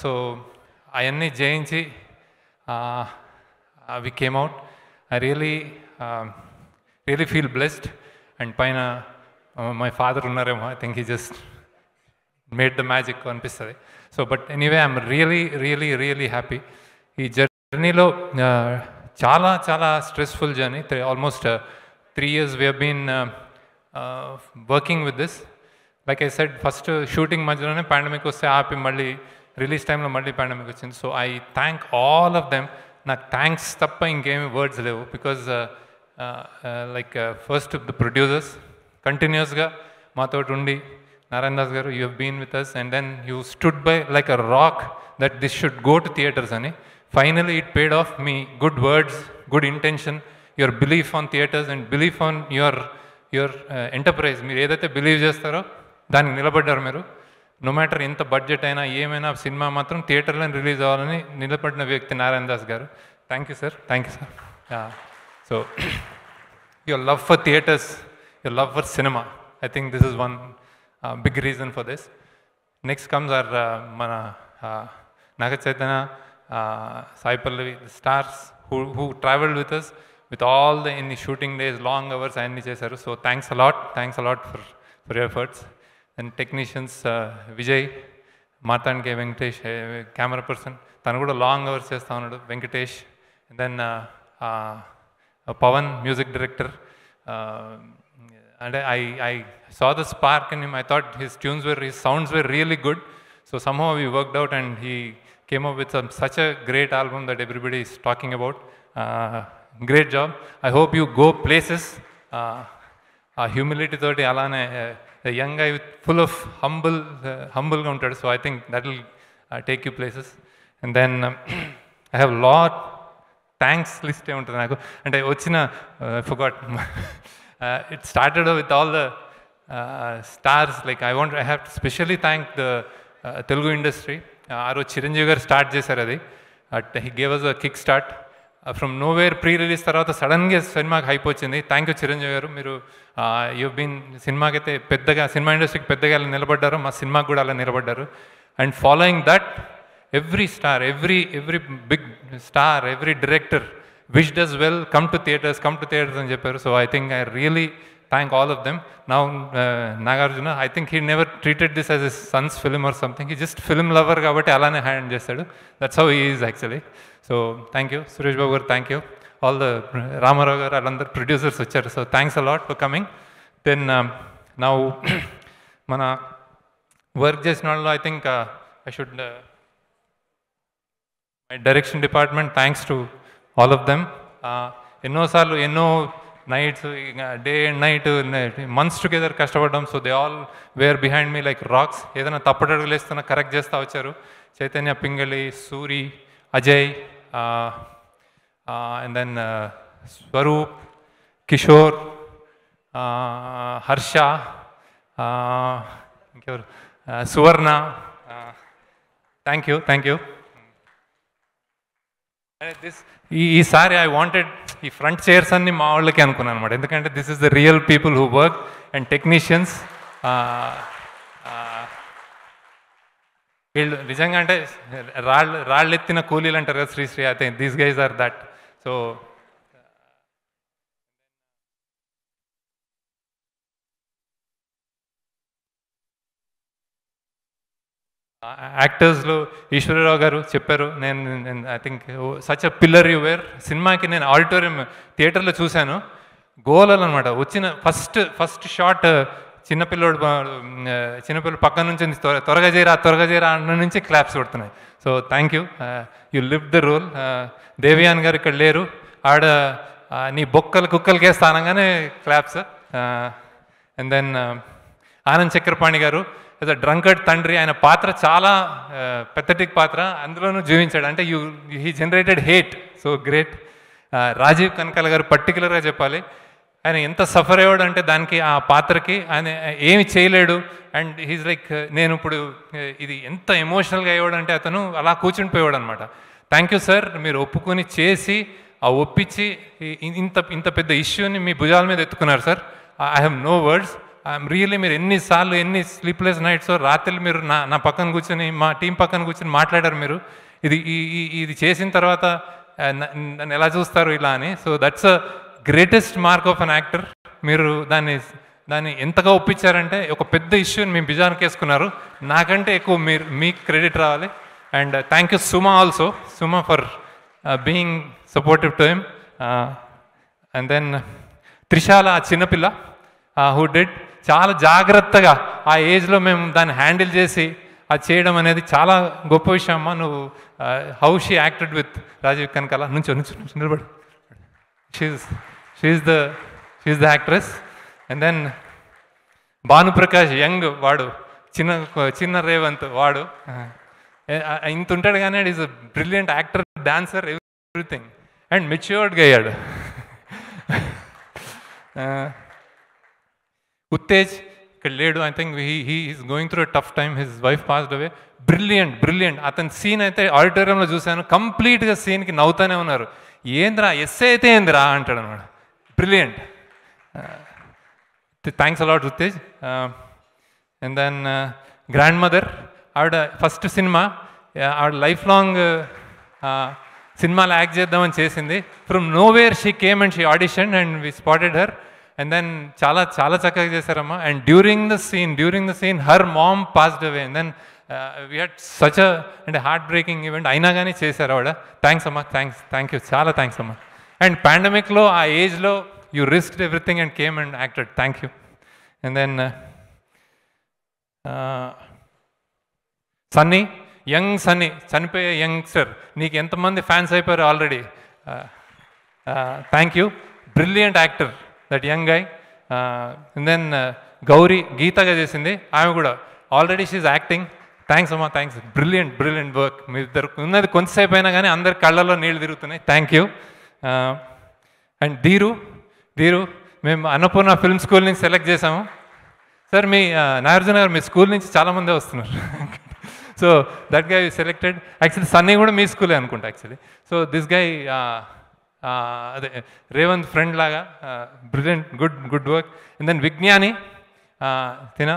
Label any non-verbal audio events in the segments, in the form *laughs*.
So అవన్నీ జయించి we came out I really really feel blessed and పైన my father ఉన్నారేమో I think he just made the magic అనిపిస్తుంది so but anyway I'm really really really happy ఈ జర్నీలో చాలా చాలా stressful journey almost three years we been working with this like I said first shooting మధ్యలోనే pandemic వస్తే ఆపి మళ్ళీ release టైంలో మళ్ళీ పాండమిక్ వచ్చింది so I thank all of them నాకు థ్యాంక్స్ తప్ప ఇంకేమి వర్డ్స్ లేవు because like first the producers కంటిన్యూస్గా మాతోటి ఉండి Narayana Das garu you have been with us and then you stood by like a rock that this should go to theatres అని finally it paid off me good words good intention your belief on theatres and belief on your your enterprise మీరు ఏదైతే believe చేస్తారో దానికి నిలబడ్డారు మీరు no matter ఎంత budget అయినా ఏమైనా సినిమా మాత్రం థియేటర్లో రిలీజ్ అవ్వాలని నిలబడిన వ్యక్తి Narayana Das garu thank you sir thank you sir so your love for theatres your love for cinema I think this is one big reason for this next comes are మన Naga Chaitanya Sai Pallavi stars who who travelled with us with all the ఎన్ని shooting days long hours అన్నీ చేశారు so thanks a lot thanks a lot for for efforts then technicians, uh, Vijay, Martha and K. Venkatesh, uh, camera person, Tanagoda long hours, yes, Venkatesh, and then uh, uh, uh music director. and I, saw the spark in him. I thought his tunes were, his sounds were really good. So somehow we worked out and he came up with some, such a great album that everybody is talking about. great job. I hope you go places. Uh, uh, humility 30, Alana. Uh, a young guy full of humble, uh, humble counter. So I think that will uh, take you places. And then um, *clears throat* I have a lot thanks list. And I, uh, I forgot. *laughs* Uh, it started with all the uh, stars. Like I want, I have to specially thank the Telugu industry. Aro uh, Chiranjeevi start He gave us a kick start. From nowhere pre release తర్వాత సడన్గా సినిమాకి hype వచ్చింది thank you Chiranjeevi గారు మీరు you uh, been సినిమాకి అయితే పెద్దగా cinema ఇండస్ట్రీకి పెద్దగా అలా నిలబడ్డారు మా సినిమాకి కూడా అలా నిలబడ్డారు and following that every star every every big star every director wish us well come to theatres come to theatres అని చెప్పారు so I think I really thank all of them. Now, uh, Nagarjuna, I think he never treated this as his son's film or something. He just film lover kabatti alane hand said. That's how he is actually. So, thank you. Suresh Babu thank you. All the uh, Ramarao all allandaru producers So, thanks a lot for coming. Then, um, now, *clears throat* mana work just now. I think uh, I should, uh, my direction department, thanks to all of them. ఎన్నోసార్లు uh, ఎన్నో nights day and night months together కష్టపడడం so they all were behind me like rocks ఏదైనా తప్పటి వేస్తున్నా correct చేస్తూ వచ్చారు Chaitanya Pingali Suri Ajay and then Swaroop Kishore Harsha ఇంకెవరు Suvarna thank you thank you this ఈసారి ఐ వాంటెడ్ ఈ ఫ్రంట్ చైర్స్ అన్ని మా వాళ్ళకి అనుకున్నాను అనమాట ఎందుకంటే this is the real people who work and technicians వీళ్ళు నిజంగా అంటే రాళ్ళు రాళ్ళెత్తిన కూలీలు అంటారు కదా శ్రీశ్రీ అయితే these guys are that so యాక్టర్స్లో ఈశ్వరరావు గారు చెప్పారు నేను I think such a pillar you were సినిమాకి నేను ఆడిటోరియం థియేటర్లో చూశాను గోలలు అనమాట వచ్చిన ఫస్ట్ ఫస్ట్ షాట్ చిన్నపిల్లోడు చిన్నపిల్లడు పక్క నుంచి త్వరగా చేయరా త్వరగా చేయరా అన్న నుంచి క్లాప్స్ కొడుతున్నాయి so thank you you live the role దేవియాన్ గారు ఇక్కడ లేరు ఆడ నీ బొక్కలు కుక్కలకే స్థానంగానే claps and then Anand Chakrapani garu పెద్ద డ్రంకర్డ్ తండ్రి ఆయన పాత్ర చాలా పెథటిక్ పాత్ర అందులోనూ జీవించాడు అంటే you he generated hate so great Rajeev Kanakala garu పర్టికులర్గా చెప్పాలి ఆయన ఎంత సఫర్ అయ్యాడు అంటే దానికి ఆ పాత్రకి ఆయన ఏమి చేయలేడు అండ్ హీజ్ లైక్ నేను ఇప్పుడు ఇది ఎంత ఎమోషనల్గా అయ్యాడు అంటే అతను అలా పోయాడు అనమాట థ్యాంక్ యూ సార్ మీరు ఒప్పుకొని చేసి ఆ ఒప్పించి ఇంత ఇంత పెద్ద ఇష్యూని మీ భుజాల మీద ఎత్తుకున్నారు sir I have no words really మీరు ఎన్నిసార్లు ఎన్ని స్లీప్లెస్ నైట్స్ రాత్రి మీరు నా నా పక్కన కూర్చొని మా టీం పక్కన కూర్చొని మాట్లాడారు మీరు ఇది ఈ ఇది చేసిన తర్వాత నన్ను ఎలా చూస్తారు ఇలా అని so that's a greatest mark of an actor మీరు దాన్ని దాన్ని ఎంతగా ఒప్పించారంటే ఒక పెద్ద ఇష్యూని మేము బిజానికి వేసుకున్నారు నాకంటే ఎక్కువ మీరు మీకు క్రెడిట్ రావాలి and thank you Suma also Suma for being supportive to him and then త్రిషాల చిన్నపిల్ల హూ uh, డెడ్ చాలా జాగ్రత్తగా ఆ ఏజ్లో మేము దాన్ని హ్యాండిల్ చేసి అది చేయడం అనేది చాలా గొప్ప విషయం అమ్మ నువ్వు how she acted with Rajeev Kanakala నుంచి నుంచి నిలబడు she's she the she the actress and then Bhanu Prakash young వాడు చిన్న చిన్న రేవంత్ వాడు ఇంత ఉంటాడు కానీ is brilliant actor dancer everything and మెచ్యూర్డ్గా అయ్యాడు ఉత్తేజ్ ఇక్కడ లేడు I think he he is going through tough time his wife passed away brilliant brilliant అతని సీన్ అయితే ఆడిటోరియంలో చూశాను కంప్లీట్గా సీన్కి నవ్వుతూనే ఉన్నారు ఏంద్రా ఎస్ అయితే ఏందిరా అంటాడు అనమాట brilliant thanks a lot Uttej and then grandmother ఆవిడ ఫస్ట్ సినిమా uh, ఆవిడ లైఫ్ లాంగ్ సినిమాలు యాక్ట్ చేద్దామని చేసింది from where she came and she audition and we spotted her and then చాలా చాలా చక్కగా చేశారమ్మా and during the scene during the scene her mom passed away and then we had such అంటే heartbreaking event అయినా కానీ చేశారు ఆవిడ thanks అమ్మా థ్యాంక్స్ థ్యాంక్ యూ చాలా థ్యాంక్స్ అమ్మా అండ్ పాండమిక్లో ఆ ఏజ్లో you risk everything and came and acted thank you and then Sunny young Sunny చనిపోయే యంగ్స్టర్ నీకు ఎంతమంది ఫ్యాన్స్ అయిపోయారు already thank you brilliant actor that young guy and then Gowri గీతగా చేసింది ఆమె కూడా ఆల్రెడీ షీఈ్ యాక్టింగ్ థ్యాంక్స్ అమ్మా థ్యాంక్స్ బ్రిలియంట్ బ్రిలియంట్ వర్క్ మీ ఇద్దరు ఉన్నది కొంతసేపు అయినా కానీ అందరి కళ్ళల్లో నీళ్ళు తిరుగుతున్నాయి thank you and Dheeru Dheeru మేము అన్నపూర్ణ ఫిల్మ్ స్కూల్ నుంచి సెలెక్ట్ చేసాము సార్ మీ నాగార్జున uh, గారు మీ స్కూల్ నుంచి చాలామంది వస్తున్నారు so that guy selected actually Sunny కూడా మీ స్కూలే అనుకుంటా యాక్చువల్లీ సో దిస్ గై అదే రేవంత్ ఫ్రెండ్ లాగా brilliant good good work and then విజ్ఞాని తిన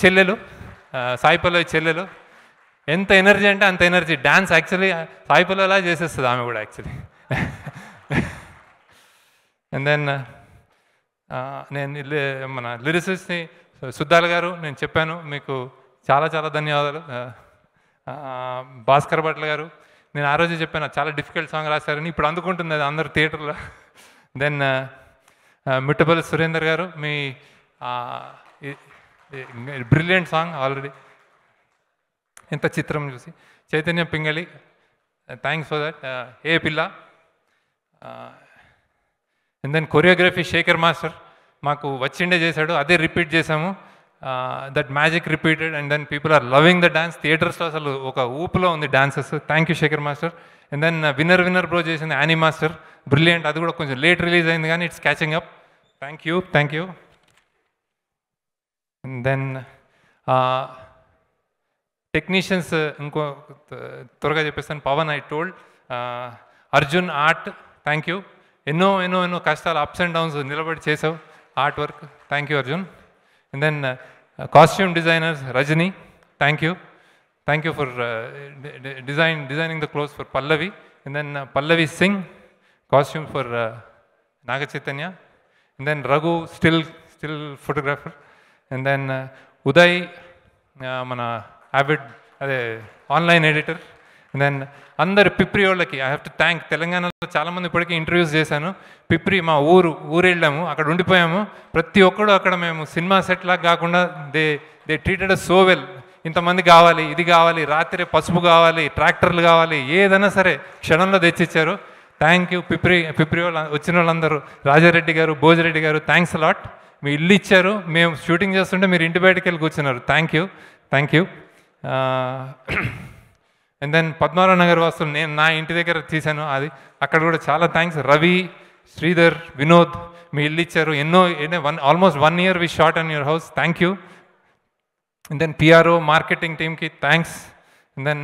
చెల్లెలు సాయిపల్లవి చెల్లెలు ఎంత ఎనర్జీ అంటే అంత ఎనర్జీ డ్యాన్స్ యాక్చువల్లీ సాయిపల్లవిలా చేసేస్తుంది ఆమె కూడా యాక్చువల్లీ అండ్ దెన్ నేను మన లిరిసిస్ని సుద్దాల్ గారు నేను చెప్పాను మీకు చాలా చాలా ధన్యవాదాలు భాస్కర్ భట్ల గారు నేను ఆ రోజే చెప్పాను చాలా డిఫికల్ట్ సాంగ్ రాశారని ఇప్పుడు అందుకుంటుంది అది అందరు థియేటర్లో దెన్ మిట్టబల్ సురేందర్ గారు మీ బ్రిలియంట్ సాంగ్ ఆల్రెడీ ఎంత చిత్రం చూసి Chaitanya Pingali thanks for that ఏ పిల్ల and then choreography Sekhar master మాకు వచ్చిండే చేశాడు అదే రిపీట్ చేశాము that magic repeated and then people are loving the dance థియేటర్స్లో అసలు ఒక ఊపులో ఉంది dances thank you Sekhar master and then winner winner bro చేసింది యానీ మాస్టర్ బ్రిలియంట్ అది కూడా కొంచెం లేట్ రిలీజ్ అయింది కానీ it's catching up thank you thank you and then technicians ఇంకో త్వరగా చెప్పేస్తాను Pawan I told Arjun art thank you ఎన్నో ఎన్నో ఎన్నో కష్టాలు అప్స్ అండ్ డౌన్స్ నిలబడి చేసావు art work thank you Arjun And then uh, uh, costume designers, Rajni, thank you. Thank you for uh, de design, designing the clothes for Pallavi. And then uh, Pallavi Singh, costume for uh, And then Raghu, still, still photographer. And then Uday, మన avid అదే online editor. Then అందరు పిప్రి వాళ్ళకి I have to thank తెలంగాణలో చాలామంది ఇప్పటికీ interviews చేశాను పిప్రి మా ఊరు ఊరు వెళ్ళాము అక్కడ ఉండిపోయాము ప్రతి ఒక్కడు అక్కడ మేము సినిమా సెట్ లాగా కాకుండా they they treated so well ఇంతమంది కావాలి ఇది కావాలి రాత్రి పసుపు కావాలి ట్రాక్టర్లు కావాలి ఏదైనా సరే క్షణంలో తెచ్చిచ్చారు థ్యాంక్ యూ పిప్రి పిప్రి వాళ్ళు వచ్చిన వాళ్ళందరూ రాజారెడ్డి గారు భోజరెడ్డి గారు థ్యాంక్స్ లాట్ మీ ఇల్లు ఇచ్చారు మేము షూటింగ్ చేస్తుంటే మీరు ఇంటి బయటకు వెళ్ళి కూర్చున్నారు thank you thank you and then Padmarao Nagar వాసులు నేను నా ఇంటి దగ్గర తీశాను అది అక్కడ కూడా చాలా థ్యాంక్స్ రవి శ్రీధర్ వినోద్ మీ ఇల్లు ఇచ్చారు ఎన్నో one almost one year we shot on your house thank you and then PRO marketing టీమ్కి థ్యాంక్స్ అండ్ దెన్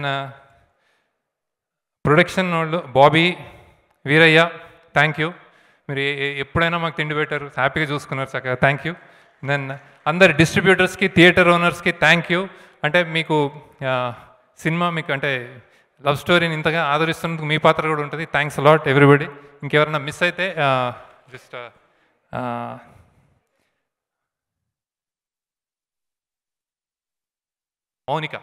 ప్రొడక్షన్ వాళ్ళు బాబీ వీరయ్య థ్యాంక్ యూ మీరు ఎప్పుడైనా మాకు తిండి పెట్టారు హ్యాపీగా చూసుకున్నారు చక్కగా థ్యాంక్ యూ దెన్ అందరి డిస్ట్రిబ్యూటర్స్కి థియేటర్ ఓనర్స్కి థ్యాంక్ యూ అంటే మీకు సినిమా మీకు అంటే లవ్ స్టోరీని ఇంతగా ఆదరిస్తున్నందుకు మీ పాత్ర కూడా ఉంటుంది థ్యాంక్స్ అలాట్ ఎవ్రీబడి ఇంకెవరన్నా మిస్ అయితే జస్ట్ మౌనిక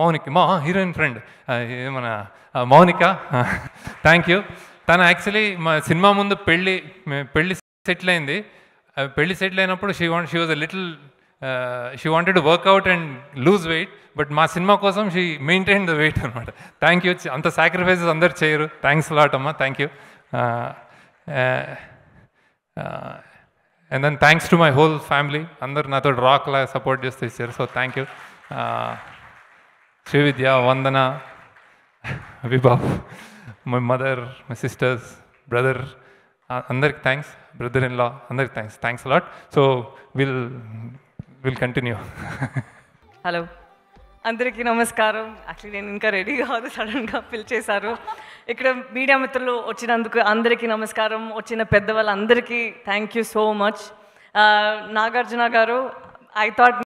మౌనిక మా హీరోయిన్ ఫ్రెండ్ మన మౌనిక థ్యాంక్ యూ తను యాక్చువల్లీ మా సినిమా ముందు పెళ్ళి పెళ్ళి సెటిల్ అయింది పెళ్ళి సెటిల్ అయినప్పుడు she want she was a little Uh, she wanted to work out and lose weight, but ma cinema kosam she maintained the weight Thank you. Anta sacrifices andar cheyaru. Thanks a lot amma. Thank you. Uh, uh, and then thanks to my whole family. Andar natho rock la support just this year. So thank you. Uh, Srividya, Vandana, Vibhav, my mother, my sisters, brother, uh, Andar thanks. Brother-in-law, Andar thanks. Thanks a lot. So we'll will continue hello అందరికీ నమస్కారం actually నేను ఇంకా ready కాదు సడన్గా పిలిచేశారు ఇక్కడ media మిత్రులు వచ్చినందుకు అందరికీ నమస్కారం వచ్చిన పెద్దవాళ్ళందరికీ thank you so much Nagarjuna garu I thought